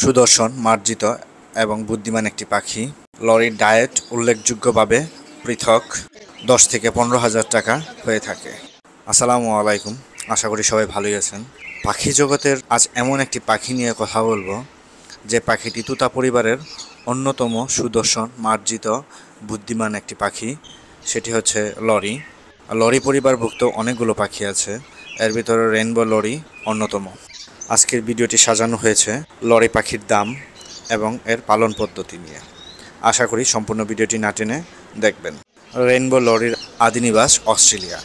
সুদর্শন মার্জিত এবং বুদ্ধিমান একটি পাখি লরির ডায়েট উল্লেখযোগ্যভাবে পৃথক দশ থেকে পনেরো হাজার টাকা হয়ে থাকে আসসালামু আলাইকুম আশা করি সবাই ভালোই আছেন পাখি জগতের আজ এমন একটি পাখি নিয়ে কথা বলবো যে পাখিটি তুতা পরিবারের অন্যতম সুদর্শন মার্জিত বুদ্ধিমান একটি পাখি সেটি হচ্ছে লরি লরি পরিবারভুক্ত অনেকগুলো পাখি আছে এর ভিতরে রেনবো লরি অন্যতম আজকের ভিডিওটি সাজানো হয়েছে লরি পাখির দাম এবং এর পালন পদ্ধতি নিয়ে আশা করি সম্পূর্ণ ভিডিওটি না টেনে দেখবেন রেইনবো লরির আদিনিবাস অস্ট্রেলিয়া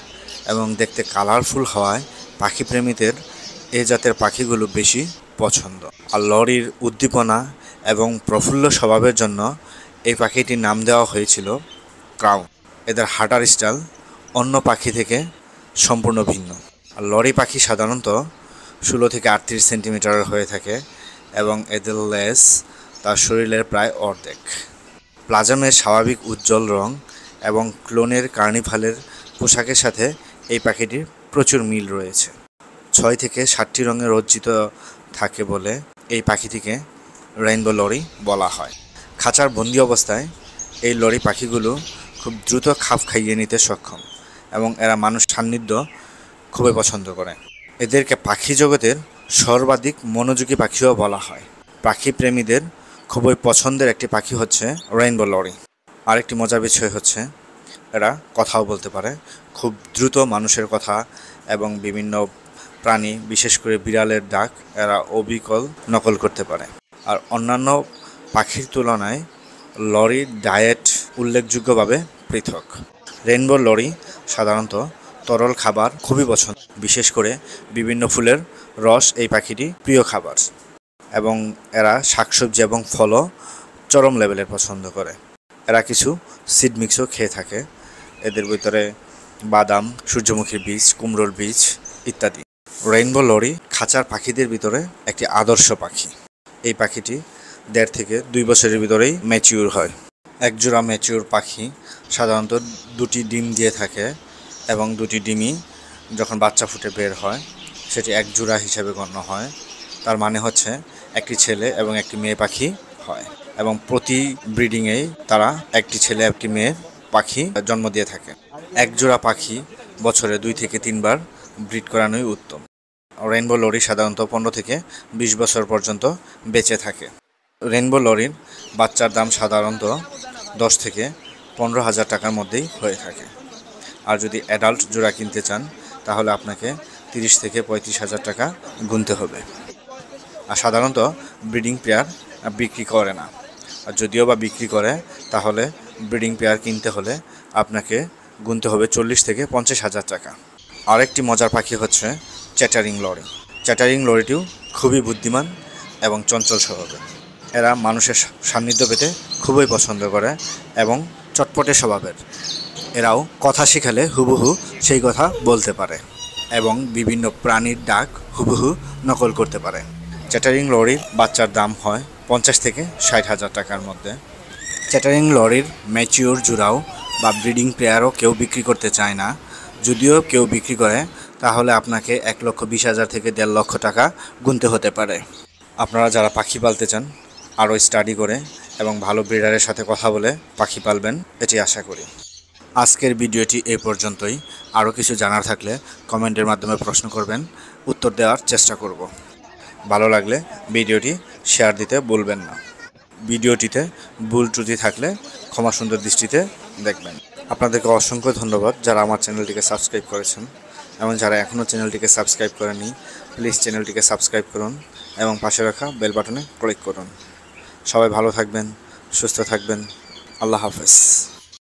এবং দেখতে কালারফুল হওয়ায় পাখিপ্রেমীদের এ জাতের পাখিগুলো বেশি পছন্দ আর লরির উদ্দীপনা এবং প্রফুল্ল স্বভাবের জন্য এই পাখিটির নাম দেওয়া হয়েছিল ক্রাউন এদের হাটার স্টাইল অন্য পাখি থেকে সম্পূর্ণ ভিন্ন আর লরি পাখি সাধারণত ষোলো থেকে আটত্রিশ সেন্টিমিটারের হয়ে থাকে এবং এদের লেস তার শরীরের প্রায় অর্ধেক প্লাজমের স্বাভাবিক উজ্জ্বল রং এবং ক্লোনের কার্নিভালের পোশাকের সাথে এই পাখিটির প্রচুর মিল রয়েছে ছয় থেকে ষাটটি রঙে রজ্জিত থাকে বলে এই পাখিটিকে রেইনবো লরি বলা হয় খাঁচার বন্দি অবস্থায় এই লরি পাখিগুলো খুব দ্রুত খাপ খাইয়ে নিতে সক্ষম এবং এরা মানুষ সান্নিধ্য খুবই পছন্দ করে এদেরকে পাখি জগতের সর্বাধিক মনোযোগী পাখিও বলা হয় পাখি প্রেমীদের খুবই পছন্দের একটি পাখি হচ্ছে রেইনবো লরি আরেকটি মজার বিষয় হচ্ছে এরা কথাও বলতে পারে খুব দ্রুত মানুষের কথা এবং বিভিন্ন প্রাণী বিশেষ করে বিড়ালের ডাক এরা অবিকল নকল করতে পারে আর অন্যান্য পাখির তুলনায় লরির ডায়েট উল্লেখযোগ্যভাবে পৃথক রেইনবো লরি সাধারণত তরল খাবার খুবই পছন্দ বিশেষ করে বিভিন্ন ফুলের রস এই পাখিটি প্রিয় খাবার এবং এরা শাকসবজি এবং ফলও চরম লেভেলের পছন্দ করে এরা কিছু সিড মিক্সও খেয়ে থাকে এদের ভিতরে বাদাম সূর্যমুখীর বীজ কুমড়োর বীজ ইত্যাদি রেইনবো লরি খাঁচার পাখিদের ভিতরে একটি আদর্শ পাখি এই পাখিটি দেড় থেকে দুই বছরের ভিতরেই ম্যাচিউর হয় একজোড়া ম্যাচিউর পাখি সাধারণত দুটি ডিম দিয়ে থাকে এবং দুটি ডিমি যখন বাচ্চা ফুটে বের হয় সেটি এক জোড়া হিসেবে গণ্য হয় তার মানে হচ্ছে একটি ছেলে এবং একটি মেয়ে পাখি হয় এবং প্রতি ব্রিডিংয়েই তারা একটি ছেলে একটি মেয়ে পাখি জন্ম দিয়ে থাকে এক জোড়া পাখি বছরে দুই থেকে তিনবার ব্রিড করানোই উত্তম রেইনবো লরি সাধারণত পনেরো থেকে ২০ বছর পর্যন্ত বেঁচে থাকে রেইনবো লরির বাচ্চার দাম সাধারণত দশ থেকে পনেরো হাজার টাকার মধ্যেই হয়ে থাকে আর যদি অ্যাডাল্ট জোড়া কিনতে চান তাহলে আপনাকে তিরিশ থেকে পঁয়ত্রিশ হাজার টাকা গুনতে হবে আর সাধারণত ব্রিডিং পেয়ার বিক্রি করে না আর যদিও বা বিক্রি করে তাহলে ব্রিডিং পেয়ার কিনতে হলে আপনাকে গুনতে হবে চল্লিশ থেকে পঞ্চাশ হাজার টাকা আরেকটি মজার পাখি হচ্ছে চ্যাটারিং লরি চ্যাটারিং লরিটিও খুবই বুদ্ধিমান এবং চঞ্চল স্বভাবের এরা মানুষের সান্নিধ্য পেতে খুবই পছন্দ করে এবং চটপটে স্বভাবের এরাও কথা শেখালে হুবহু সেই কথা বলতে পারে এবং বিভিন্ন প্রাণীর ডাক হুবহু নকল করতে পারে চ্যাটারিং লরির বাচ্চার দাম হয় পঞ্চাশ থেকে ষাট হাজার টাকার মধ্যে চ্যাটারিং লরির ম্যাচিওর জুড়াও বা ব্রিডিং প্লেয়ারও কেউ বিক্রি করতে চায় না যদিও কেউ বিক্রি করে তাহলে আপনাকে এক লক্ষ বিশ হাজার থেকে দেড় লক্ষ টাকা গুনতে হতে পারে আপনারা যারা পাখি পালতে চান আরও স্টাডি করে এবং ভালো ব্রিডারের সাথে কথা বলে পাখি পালবেন এটি আশা করি আজকের ভিডিওটি এ পর্যন্তই আরও কিছু জানার থাকলে কমেন্টের মাধ্যমে প্রশ্ন করবেন উত্তর দেওয়ার চেষ্টা করব ভালো লাগলে ভিডিওটি শেয়ার দিতে বলবেন না ভিডিওটিতে ভুল ত্রুটি থাকলে ক্ষমা সুন্দর দৃষ্টিতে দেখবেন আপনাদেরকে অসংখ্য ধন্যবাদ যারা আমার চ্যানেলটিকে সাবস্ক্রাইব করেছেন এবং যারা এখনও চ্যানেলটিকে সাবস্ক্রাইব করেনি প্লিজ চ্যানেলটিকে সাবস্ক্রাইব করুন এবং পাশে রাখা বেল বাটনে ক্লিক করুন সবাই ভালো থাকবেন সুস্থ থাকবেন আল্লাহ হাফেজ